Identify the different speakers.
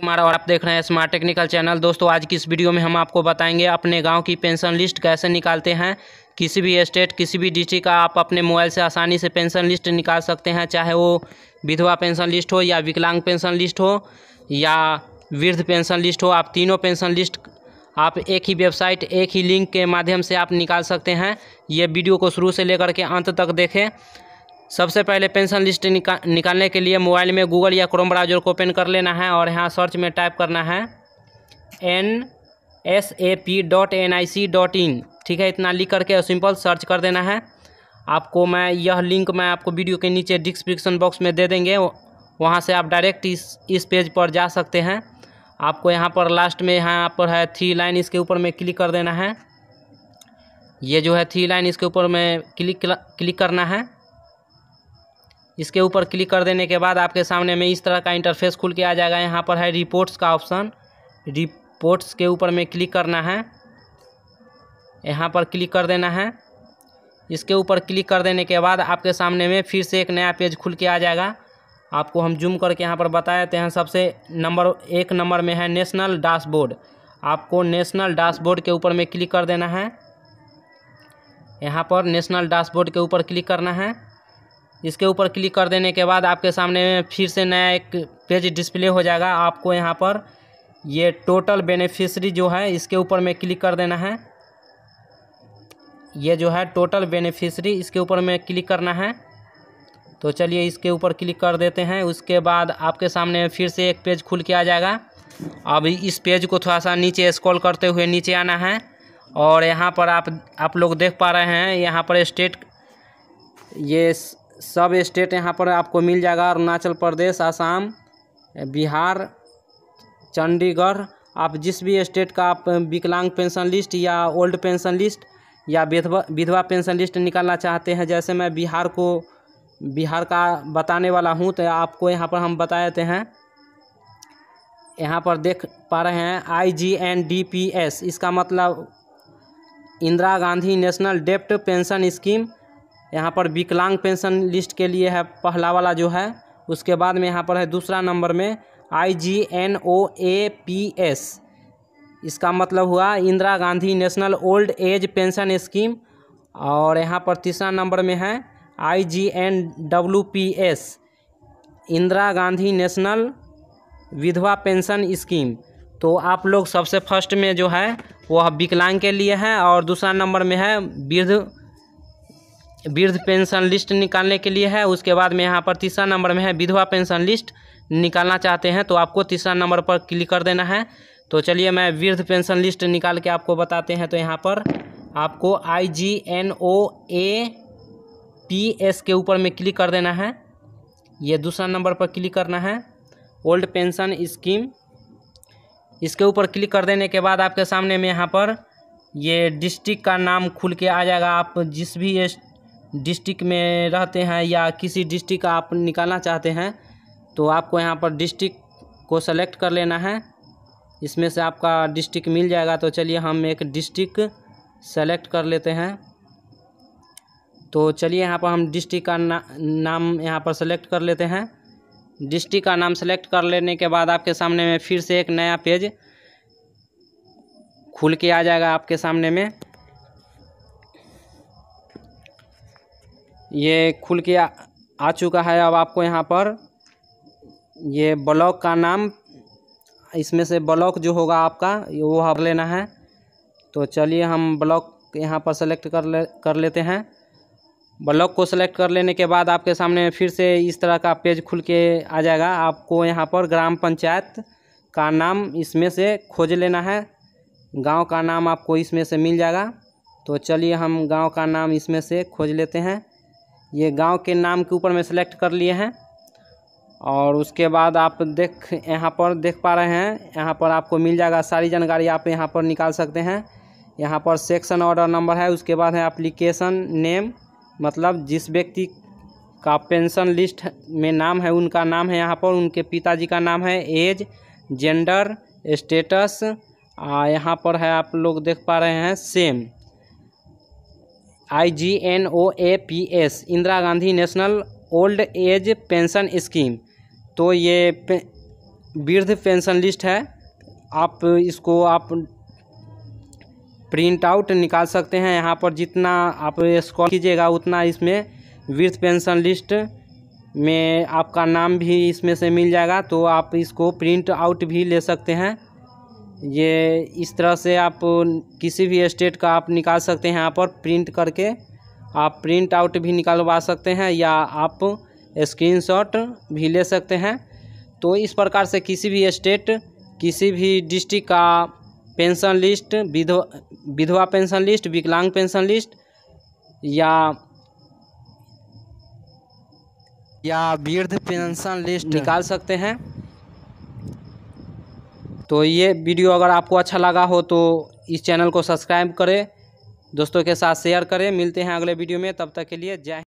Speaker 1: कुमार और आप देख रहे हैं स्मार्ट टेक्निकल चैनल दोस्तों आज की इस वीडियो में हम आपको बताएंगे अपने गांव की पेंशन लिस्ट कैसे निकालते हैं किसी भी स्टेट किसी भी डिस्ट्रिक का आप अपने मोबाइल से आसानी से पेंशन लिस्ट निकाल सकते हैं चाहे वो विधवा पेंशन लिस्ट हो या विकलांग पेंशन लिस्ट हो या वृद्ध पेंशन लिस्ट हो आप तीनों पेंशन लिस्ट आप एक ही वेबसाइट एक ही लिंक के माध्यम से आप निकाल सकते हैं ये वीडियो को शुरू से लेकर के अंत तक देखें सबसे पहले पेंशन लिस्ट निका निकालने के लिए मोबाइल में गूगल या क्रोम ब्राउजर को ओपन कर लेना है और यहाँ सर्च में टाइप करना है N S A P dot N I C dot in ठीक है इतना लिख करके सिंपल सर्च कर देना है आपको मैं यह लिंक मैं आपको वीडियो के नीचे डिस्क्रिप्शन बॉक्स में दे देंगे वहाँ से आप डायरेक्ट इस इस पेज पर जा सकते हैं आपको यहाँ पर लास्ट में यहाँ पर है थ्री लाइन इसके ऊपर में क्लिक कर देना है ये जो है थ्री लाइन इसके ऊपर में क्लिक क्लिक करना है इसके ऊपर क्लिक कर देने के बाद आपके सामने में इस तरह का इंटरफेस खुल के आ जाएगा यहाँ पर है रिपोर्ट्स का ऑप्शन रिपोर्ट्स के ऊपर में क्लिक करना है यहाँ पर क्लिक कर देना है इसके ऊपर क्लिक कर देने के बाद आपके सामने में फिर से एक नया पेज खुल के आ जाएगा आपको हम जूम करके यहाँ पर बता देते हैं सबसे नंबर एक नंबर में है नेशनल डैशबोर्ड आपको नेशनल डैशबोर्ड के ऊपर में क्लिक कर देना है यहाँ पर नेशनल डैशबोर्ड के ऊपर क्लिक करना है इसके ऊपर क्लिक कर देने के बाद आपके सामने फिर से नया एक पेज डिस्प्ले हो जाएगा आपको यहाँ पर ये टोटल बेनिफिशरी जो है इसके ऊपर में क्लिक कर देना है ये जो है टोटल बेनिफिशरी इसके ऊपर में क्लिक करना है तो चलिए इसके ऊपर क्लिक कर देते हैं उसके बाद आपके सामने फिर से एक पेज खुल के आ जाएगा अब इस पेज को थोड़ा सा नीचे स्क्रॉल करते हुए नीचे आना है और यहाँ पर आप आप लोग देख पा रहे हैं यहाँ पर स्टेट ये सब स्टेट यहाँ पर आपको मिल जाएगा अरुणाचल प्रदेश आसाम बिहार चंडीगढ़ आप जिस भी स्टेट का आप विकलांग पेंशन लिस्ट या ओल्ड पेंशन लिस्ट या विधवा विधवा पेंशन लिस्ट निकालना चाहते हैं जैसे मैं बिहार को बिहार का बताने वाला हूँ तो आपको यहाँ पर हम बता देते हैं यहाँ पर देख पा रहे हैं I G N D P S इसका मतलब Indira Gandhi national disability pension scheme यहाँ पर विकलांग पेंशन लिस्ट के लिए है पहला वाला जो है उसके बाद में यहाँ पर है दूसरा नंबर में I G N O A P S इसका मतलब हुआ Indira Gandhi national old age pension scheme और यहाँ पर तीसरा नंबर में है I G N W P S Indira Gandhi national विधवा पेंशन स्कीम तो आप लोग सबसे फर्स्ट में जो है वह विकलांग के लिए है और दूसरा नंबर में है वृद्ध वृद्ध पेंशन लिस्ट निकालने के लिए है उसके बाद में यहाँ पर तीसरा नंबर में है विधवा पेंशन लिस्ट निकालना चाहते हैं तो आपको तीसरा नंबर पर क्लिक कर देना है तो चलिए मैं वृद्ध पेंशन लिस्ट निकाल के आपको बताते हैं तो यहाँ पर आपको I G N O A P S के ऊपर में क्लिक कर देना है ये दूसरा नंबर पर क्लिक करना है ओल्ड पेंशन स्कीम इसके ऊपर क्लिक कर देने के बाद आपके सामने में यहाँ पर ये डिस्ट्रिक्ट का नाम खुल के आ जाएगा आप जिस भी डिस्ट्रिक्ट में रहते हैं या किसी डिस्ट्रिक्ट आप निकालना चाहते हैं तो आपको यहाँ पर डिस्ट्रिक्ट को सेलेक्ट कर लेना है इसमें से आपका डिस्ट्रिक्ट मिल जाएगा तो चलिए हम एक डिस्ट्रिक्ट सेलेक्ट कर लेते हैं तो चलिए यहाँ पर हम डिस्ट्रिक्ट का ना, नाम यहाँ पर सेलेक्ट कर लेते हैं डिस्ट्रिक्ट का नाम सेलेक्ट कर लेने के बाद आपके सामने में फिर से एक नया पेज खुल के आ जाएगा आपके सामने में ये खुल के आ, आ चुका है अब आपको यहाँ पर ये ब्लॉक का नाम इसमें से ब्लॉक जो होगा आपका वो हर लेना है तो चलिए हम ब्लॉक यहाँ पर सेलेक्ट कर ले कर लेते हैं ब्लॉक को सेलेक्ट कर लेने के बाद आपके सामने फिर से इस तरह का पेज खुल के आ जाएगा आपको यहाँ पर ग्राम पंचायत का नाम इसमें से खोज लेना है गांव का नाम आपको इसमें से मिल जाएगा तो चलिए हम गांव का नाम इसमें से खोज लेते हैं ये गांव के नाम के ऊपर में सेलेक्ट कर लिए हैं और उसके बाद आप देख यहाँ पर देख पा रहे हैं यहाँ पर आपको मिल जाएगा सारी जानकारी आप यहाँ पर निकाल सकते हैं यहाँ पर सेक्शन ऑर्डर नंबर है उसके बाद है एप्लीकेशन नेम मतलब जिस व्यक्ति का पेंशन लिस्ट में नाम है उनका नाम है यहाँ पर उनके पिताजी का नाम है एज जेंडर स्टेटस यहाँ पर है आप लोग देख पा रहे हैं same I G N O A P S Indira Gandhi national old age pension scheme तो ये वृद्ध पे, पेंशन लिस्ट है आप इसको आप प्रिंट आउट निकाल सकते हैं यहाँ पर जितना आप स्कॉल कीजिएगा उतना इसमें वृद्ध पेंशन लिस्ट में आपका नाम भी इसमें से मिल जाएगा तो आप इसको प्रिंट आउट भी ले सकते हैं ये इस तरह से आप किसी भी स्टेट का आप निकाल सकते हैं यहाँ पर प्रिंट करके आप प्रिंट आउट भी निकलवा सकते हैं या आप स्क्रीनशॉट भी ले सकते हैं तो इस प्रकार से किसी भी स्टेट किसी भी डिस्ट्रिक्ट का पेंशन लिस्ट विधवा विधवा पेंशन लिस्ट विकलांग पेंशन लिस्ट या या वृद्ध पेंशन लिस्ट निकाल सकते हैं तो ये वीडियो अगर आपको अच्छा लगा हो तो इस चैनल को सब्सक्राइब करें दोस्तों के साथ शेयर करें मिलते हैं अगले वीडियो में तब तक के लिए जय